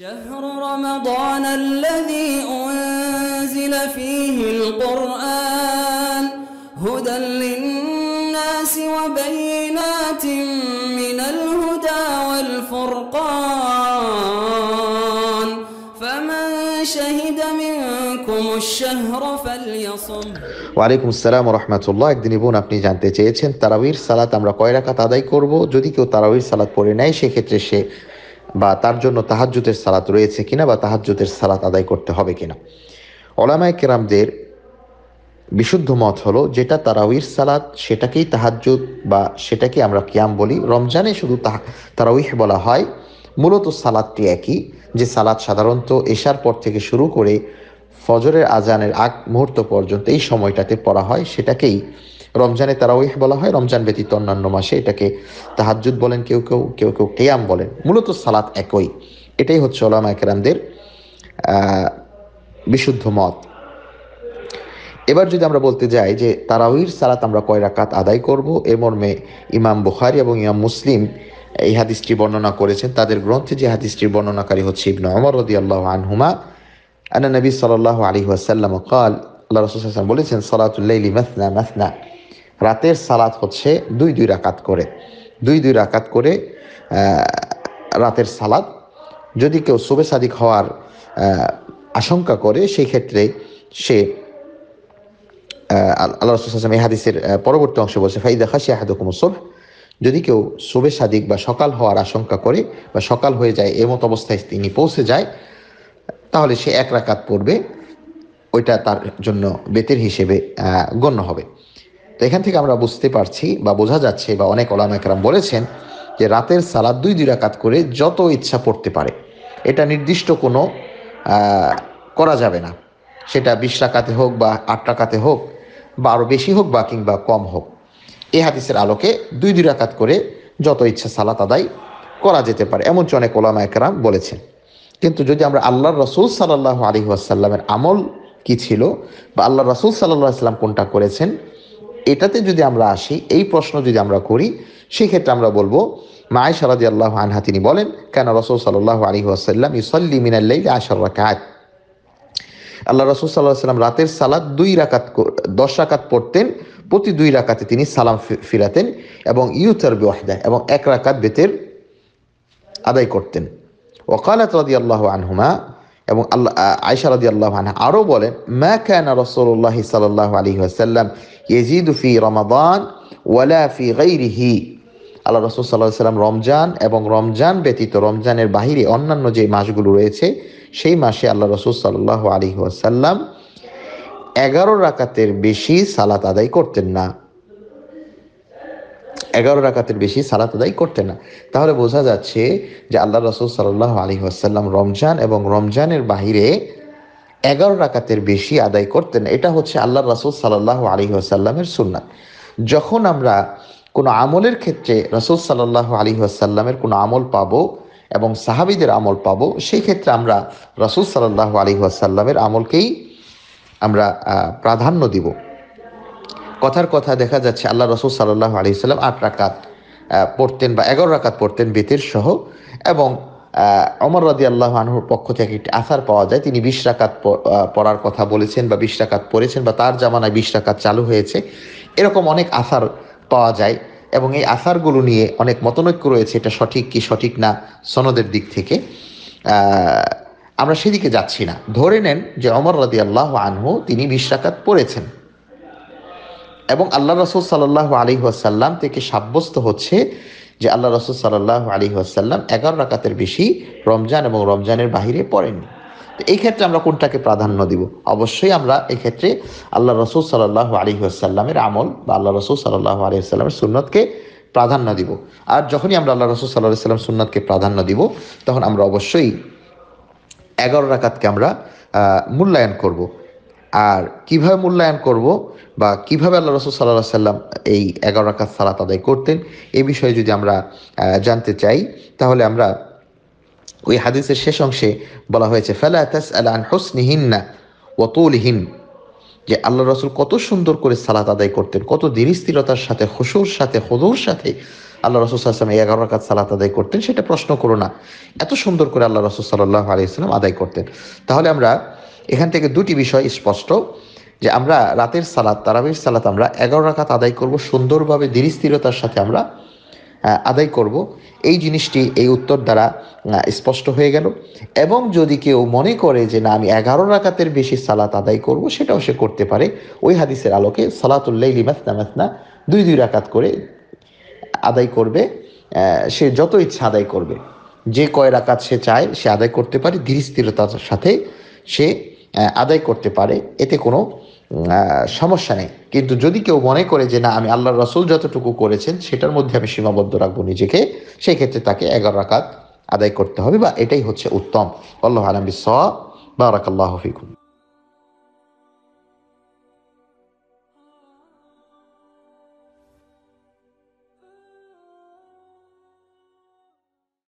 شهر رمضان الذي أنزل فيه القرآن هدى للناس وبينات من الهدى والفرقان فمن شهد منكم الشهر فليصم বোন আপনি জানতে চেয়েছেন তারাবির সালাত আমরা কয় রাকাত আদায় করব যদি কেউ তারাবির সালাত পড়ে নেয় সেক্ষেত্রে সে বা তার জন্য তাহাজ্জুতের সালাত রয়েছে কিনা বা তাহাজ্জুতের সালাত আদায় করতে হবে কিনা ওলামায় কেরামদের বিশুদ্ধ মত হলো যেটা তারাউির সালাত সেটাকেই তাহাজ্জুদ বা সেটাকে আমরা কিয়াম বলি রমজানে শুধু তারাউিহ বলা হয় মূলত সালাদটি একই যে সালাদ সাধারণত এশার পর থেকে শুরু করে ফজরের আজানের আগ মুহূর্ত পর্যন্ত এই সময়টাতে পড়া হয় সেটাকেই রমজানে তারাউইহ বলা হয় রমজান ব্যতীত অন্যান্য মাসে এটাকে তাহাজুদ বলেন কেউ কেউ কেউ কেউ কেয়াম বলেন মূলত সালাত একই এটাই হচ্ছে ওলামা একরামদের বিশুদ্ধ মত এবার যদি আমরা বলতে যাই যে তারাউহির সালাত আমরা কয় রাকাত আদায় করব এ মর্মে ইমাম বুখারি এবং ইমাম মুসলিম এই হাদিসটি বর্ণনা করেছেন তাদের গ্রন্থে যে হাদিসটির বর্ণনাকারী হচ্ছে ইবনু অমর রদি আল্লাহ আনহুমা আনা নবী সাল আলী ওয়াসাল্লাম কাল আল্লাহ রসুল বলেছেন সালাতুল্লাইলি মাসনা মাসনা রাতের সালাত হচ্ছে দুই দুই রাকাত করে দুই দুই রাকাত করে রাতের সালাত যদি কেউ শুভে সাদিক হওয়ার আশঙ্কা করে সেই ক্ষেত্রে সে আল্লাহ রসুল হাদিসের পরবর্তী অংশে বলছে ফাইদা খাসি আহাদুকুম সোভ যদি কেউ শুভে সাদিক বা সকাল হওয়ার আশঙ্কা করে বা সকাল হয়ে যায় এমত অবস্থায় তিনি পৌঁছে যায় তাহলে সে এক রাকাত পড়বে ওইটা তার জন্য বেতের হিসেবে গণ্য হবে তো এখান থেকে আমরা বুঝতে পারছি বা বোঝা যাচ্ছে বা অনেক ওলাম একরাম বলেছেন যে রাতের সালাদ দুই দুই রাকাত করে যত ইচ্ছা পড়তে পারে এটা নির্দিষ্ট কোনো করা যাবে না সেটা বিশ টাকাতে হোক বা আট টাকাতে হোক বা আরও বেশি হোক বা কিংবা কম হোক এ হাদিসের আলোকে দুই দুই রাকাত করে যত ইচ্ছা সালাত আদায় করা যেতে পারে এমন অনেক ওলামা একরাম বলেছেন কিন্তু যদি আমরা আল্লাহর রসুল সাল্লাহ আলী আমল কি ছিল বা আল্লাহ রসুল সাল্লাহ সাল্লাম কোনটা করেছেন এটাতে যদি আমরা আসি এই প্রশ্ন যদি আমরা করি সেক্ষেত্রে আমরা বলবো মায় সারাদি আল্লাহ আনহা তিনি বলেন কেন রসুল সাল্লাহ আলী আসাল্লাম ইসল্লি মিনাল্লাইল আশর রাকাত আল্লাহ রসুল সাল্লাহ সাল্লাম রাতের সালাদ দুই রাকাত দশ রাকাত পড়তেন প্রতি দুই রাকাতে তিনি সালাম ফিরাতেন এবং ইউথার বিওয়াহদা এবং এক রাকাত বেতের আদায় করতেন ওকালাত রাদি আল্লাহ আনহুমা এবং আল্লাহ রাজি আল্লাহ হানা আরও বলেন ম্যা ক্যান রসল্লাহ সাল্লাহ আলী আসাল্লাম ইয়েজিদুফি রমাদান ওয়ালা ফি গাইরিহি আল্লাহ রসুল সাল্লাহ সাল্লাম রমজান এবং রমজান ব্যতীত রমজানের বাহিরে অন্যান্য যে মাসগুলো রয়েছে সেই মাসে আল্লাহ রসুল সাল্লাহ আলী আসাল্লাম এগারো রাকাতের বেশি সালাত আদায় করতেন না এগারো রাকাতের বেশি সালাত আদায় করতে না তাহলে বোঝা যাচ্ছে যে আল্লাহ রসুল সাল্লাহ আলী আসাল্লাম রমজান এবং রমজানের বাহিরে এগারো রাকাতের বেশি আদায় করতেন এটা হচ্ছে আল্লাহ রাসুল সাল্লাহ আলী আসাল্লামের সুন্নাত যখন আমরা কোনো আমলের ক্ষেত্রে রসুল সাল্লাহ আলী আসাল্লামের কোনো আমল পাবো এবং সাহাবিদের আমল পাবো সেই ক্ষেত্রে আমরা রসুল সাল্লাহ আলী আসাল্লামের আমলকেই আমরা প্রাধান্য দিব কথার কথা দেখা যাচ্ছে আল্লাহ রসুল সাল্লাহ আলি সাল্লাম আট রাকাত পড়তেন বা এগারো রাকাত পড়তেন বেতের সহ এবং অমর রদি আল্লাহ আনহুর পক্ষ থেকে একটি আসার পাওয়া যায় তিনি বিশ রাকাত পড়ার কথা বলেছেন বা বিশ রাকাত পড়েছেন বা তার জামানায় বিশ রাকাত চালু হয়েছে এরকম অনেক আসার পাওয়া যায় এবং এই আসারগুলো নিয়ে অনেক মতনৈক্য রয়েছে এটা সঠিক কি সঠিক না সনদের দিক থেকে আমরা সেদিকে যাচ্ছি না ধরে নেন যে অমর রদি আল্লাহ আনহু তিনি বিশ রাকাত পড়েছেন এবং আল্লাহ রসুল সাল্লাহ আলী আসাল্লাম থেকে সাব্যস্ত হচ্ছে যে আল্লাহ রসুল সাল্লাহ আলী আসাল্লাম এগারো রাকাতের বেশি রমজান এবং রমজানের বাহিরে পড়েননি তো এই ক্ষেত্রে আমরা কোনটাকে প্রাধান্য দিব অবশ্যই আমরা এক্ষেত্রে আল্লাহ রসুল সাল্লাহ আলী আসাল্লামের আমল বা আল্লাহ রসুল সাল্লাহ আলী আসাল্লামের সুন্নতকে প্রাধান্য দিব আর যখনই আমরা আল্লাহ রসুল সাল্লাহ সাল্লাম সুন্নাতকে প্রাধান্য দিব তখন আমরা অবশ্যই এগারো রাকাতকে আমরা মূল্যায়ন করবো আর কিভাবে মূল্যায়ন করব বা কিভাবে আল্লাহ রসুল সাল্লাহ সাল্লাম এই এগারো রাখার সালাত আদায় করতেন এ বিষয়ে যদি আমরা জানতে চাই তাহলে আমরা ওই হাদিসের শেষ অংশে বলা হয়েছে ফেলা তাস আলান হোসনিহীন না ওতুলহীন যে আল্লাহ রসুল কত সুন্দর করে সালাত আদায় করতেন কত দৃঢ়স্থিরতার সাথে হসুর সাথে হদুর সাথে আল্লাহ রসুল সাল্লাম এই এগারো রাকাত সালাত আদায় করতেন সেটা প্রশ্ন করো না এত সুন্দর করে আল্লাহ রসুল সাল্লাহ আলিয়াল্লাম আদায় করতেন তাহলে আমরা এখান থেকে দুটি বিষয় স্পষ্ট যে আমরা রাতের সালাত তারাবির সালাত আমরা এগারো রাখাত আদায় করব সুন্দরভাবে ধীরস্থিরতার সাথে আমরা আদায় করব এই জিনিসটি এই উত্তর দ্বারা স্পষ্ট হয়ে গেল এবং যদি কেউ মনে করে যে না আমি এগারো রাকাতের বেশি সালাত আদায় করব সেটাও সে করতে পারে ওই হাদিসের আলোকে সালাতুল্লাহ লিমাতনা মাতনা দুই দুই রাকাত করে আদায় করবে সে যত ইচ্ছা আদায় করবে যে কয় রাকাত সে চায় সে আদায় করতে পারে ধীরস্থিরতার সাথে সে আদায় করতে পারে এতে কোনো সমস্যা নেই কিন্তু যদি কেউ মনে করে যে না আমি আল্লাহ রসুল যতটুকু করেছেন সেটার মধ্যে আমি সীমাবদ্ধ রাখবো নিজেকে সেই ক্ষেত্রে তাকে এগারো রাকাত আদায় করতে হবে বা এটাই হচ্ছে উত্তম আল্লাহ আলম বিস রাকাল্লাহ ফিকুম